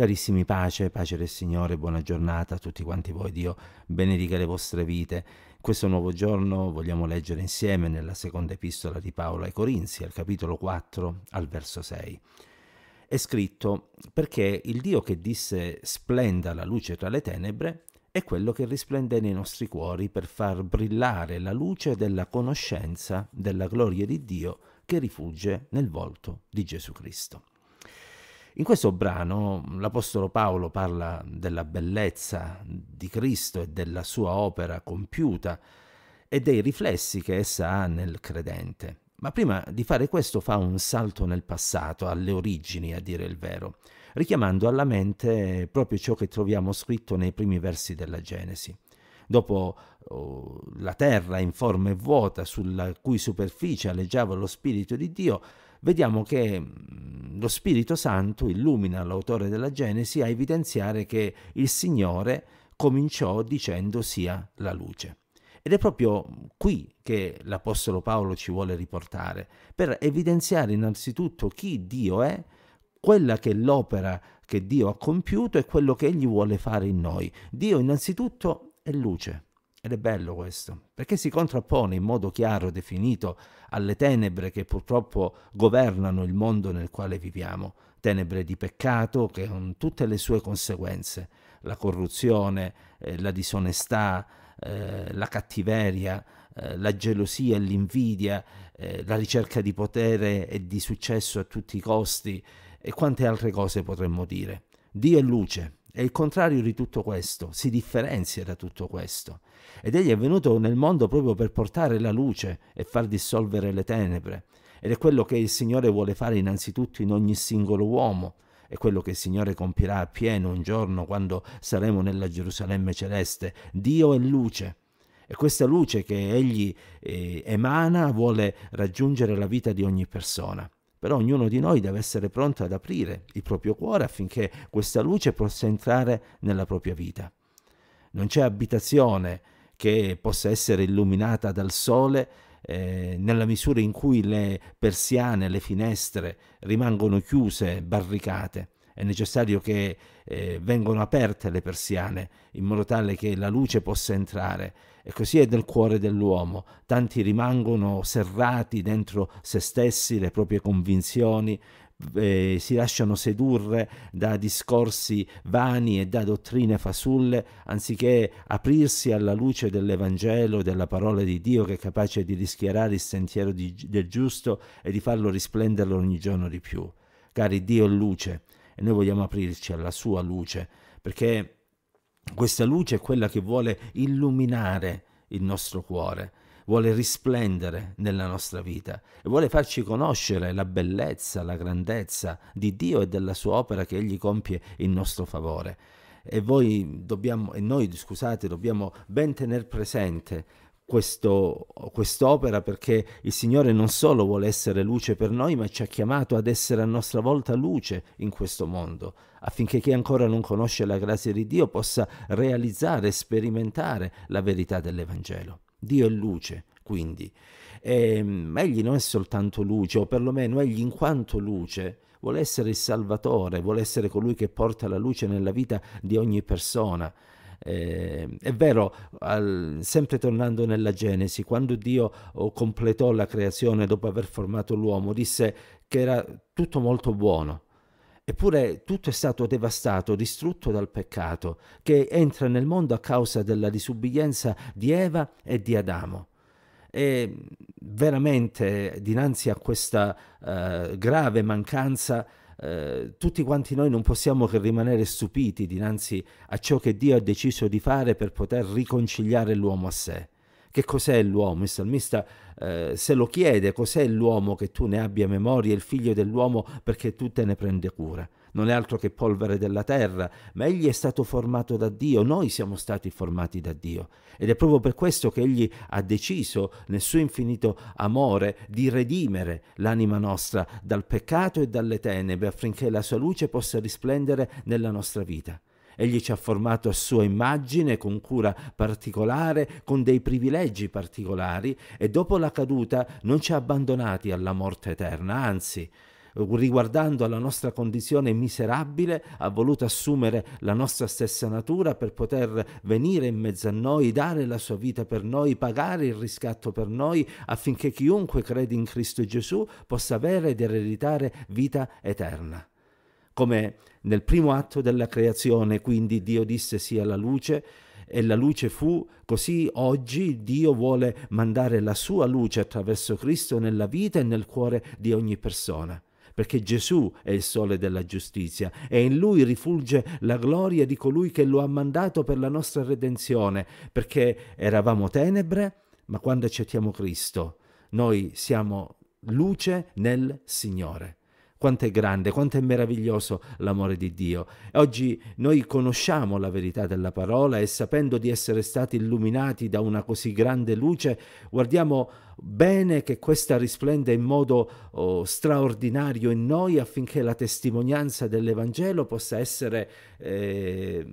Carissimi, pace, pace del Signore, buona giornata a tutti quanti voi. Dio benedica le vostre vite. Questo nuovo giorno vogliamo leggere insieme nella seconda epistola di Paolo ai Corinzi, al capitolo 4, al verso 6. È scritto perché il Dio che disse splenda la luce tra le tenebre è quello che risplende nei nostri cuori per far brillare la luce della conoscenza della gloria di Dio che rifugge nel volto di Gesù Cristo. In questo brano mm, l'Apostolo Paolo parla della bellezza di Cristo e della sua opera compiuta e dei riflessi che essa ha nel credente. Ma prima di fare questo fa un salto nel passato, alle origini a dire il vero, richiamando alla mente proprio ciò che troviamo scritto nei primi versi della Genesi. Dopo oh, la terra informe e vuota sulla cui superficie alleggiava lo Spirito di Dio, vediamo che mm, lo Spirito Santo illumina l'autore della Genesi a evidenziare che il Signore cominciò dicendo sia la luce. Ed è proprio qui che l'Apostolo Paolo ci vuole riportare, per evidenziare innanzitutto chi Dio è, quella che è l'opera che Dio ha compiuto e quello che Egli vuole fare in noi. Dio innanzitutto è luce. Ed è bello questo, perché si contrappone in modo chiaro e definito alle tenebre che purtroppo governano il mondo nel quale viviamo, tenebre di peccato che con tutte le sue conseguenze, la corruzione, eh, la disonestà, eh, la cattiveria, eh, la gelosia e l'invidia, eh, la ricerca di potere e di successo a tutti i costi e quante altre cose potremmo dire. Dio è luce, è il contrario di tutto questo, si differenzia da tutto questo. Ed egli è venuto nel mondo proprio per portare la luce e far dissolvere le tenebre. Ed è quello che il Signore vuole fare innanzitutto in ogni singolo uomo. È quello che il Signore compirà a pieno un giorno quando saremo nella Gerusalemme celeste. Dio è luce. E questa luce che Egli eh, emana vuole raggiungere la vita di ogni persona. Però ognuno di noi deve essere pronto ad aprire il proprio cuore affinché questa luce possa entrare nella propria vita. Non c'è abitazione che possa essere illuminata dal sole eh, nella misura in cui le persiane, le finestre rimangono chiuse, barricate è necessario che eh, vengano aperte le persiane in modo tale che la luce possa entrare e così è nel cuore dell'uomo. Tanti rimangono serrati dentro se stessi, le proprie convinzioni, eh, si lasciano sedurre da discorsi vani e da dottrine fasulle, anziché aprirsi alla luce dell'Evangelo, della parola di Dio che è capace di rischiarare il sentiero di, del giusto e di farlo risplenderlo ogni giorno di più. Cari Dio è luce, e noi vogliamo aprirci alla sua luce, perché questa luce è quella che vuole illuminare il nostro cuore, vuole risplendere nella nostra vita e vuole farci conoscere la bellezza, la grandezza di Dio e della sua opera che Egli compie in nostro favore. E, dobbiamo, e noi, scusate, dobbiamo ben tenere presente questo, quest'opera perché il Signore non solo vuole essere luce per noi, ma ci ha chiamato ad essere a nostra volta luce in questo mondo, affinché chi ancora non conosce la grazia di Dio possa realizzare, sperimentare la verità dell'Evangelo. Dio è luce, quindi. E, ehm, egli non è soltanto luce, o perlomeno egli in quanto luce vuole essere il Salvatore, vuole essere colui che porta la luce nella vita di ogni persona. Eh, è vero, al, sempre tornando nella Genesi, quando Dio oh, completò la creazione dopo aver formato l'uomo, disse che era tutto molto buono. Eppure tutto è stato devastato, distrutto dal peccato, che entra nel mondo a causa della disubbidienza di Eva e di Adamo. E veramente dinanzi a questa uh, grave mancanza eh, tutti quanti noi non possiamo che rimanere stupiti dinanzi a ciò che Dio ha deciso di fare per poter riconciliare l'uomo a sé. Che cos'è l'uomo? Il salmista eh, se lo chiede, cos'è l'uomo che tu ne abbia memoria, il figlio dell'uomo perché tu te ne prendi cura non è altro che polvere della terra, ma egli è stato formato da Dio, noi siamo stati formati da Dio. Ed è proprio per questo che egli ha deciso, nel suo infinito amore, di redimere l'anima nostra dal peccato e dalle tenebre affinché la sua luce possa risplendere nella nostra vita. Egli ci ha formato a sua immagine con cura particolare, con dei privilegi particolari e dopo la caduta non ci ha abbandonati alla morte eterna, anzi riguardando alla nostra condizione miserabile, ha voluto assumere la nostra stessa natura per poter venire in mezzo a noi, dare la sua vita per noi, pagare il riscatto per noi, affinché chiunque crede in Cristo Gesù possa avere ed ereditare vita eterna. Come nel primo atto della creazione, quindi Dio disse sia la luce, e la luce fu, così oggi Dio vuole mandare la sua luce attraverso Cristo nella vita e nel cuore di ogni persona perché Gesù è il sole della giustizia e in lui rifulge la gloria di colui che lo ha mandato per la nostra redenzione, perché eravamo tenebre, ma quando accettiamo Cristo noi siamo luce nel Signore. Quanto è grande, quanto è meraviglioso l'amore di Dio. Oggi noi conosciamo la verità della parola e sapendo di essere stati illuminati da una così grande luce, guardiamo bene che questa risplenda in modo oh, straordinario in noi affinché la testimonianza dell'Evangelo possa essere eh,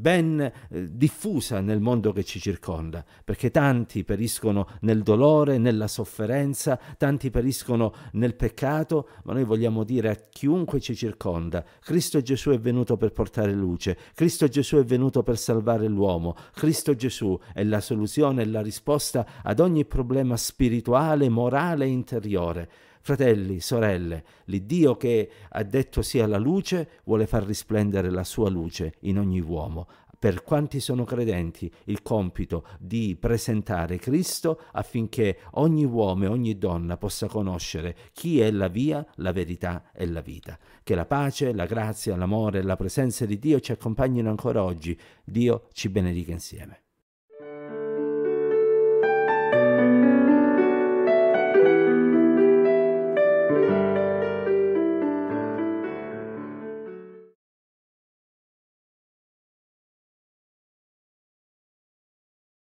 ben eh, diffusa nel mondo che ci circonda, perché tanti periscono nel dolore, nella sofferenza, tanti periscono nel peccato, ma noi vogliamo dire a chiunque ci circonda, Cristo Gesù è venuto per portare luce, Cristo Gesù è venuto per salvare l'uomo, Cristo Gesù è la soluzione e la risposta ad ogni problema spirituale, morale e interiore. Fratelli, sorelle, l'Iddio che ha detto sia la luce vuole far risplendere la sua luce in ogni uomo. Per quanti sono credenti, il compito di presentare Cristo affinché ogni uomo e ogni donna possa conoscere chi è la via, la verità e la vita. Che la pace, la grazia, l'amore e la presenza di Dio ci accompagnino ancora oggi. Dio ci benedica insieme.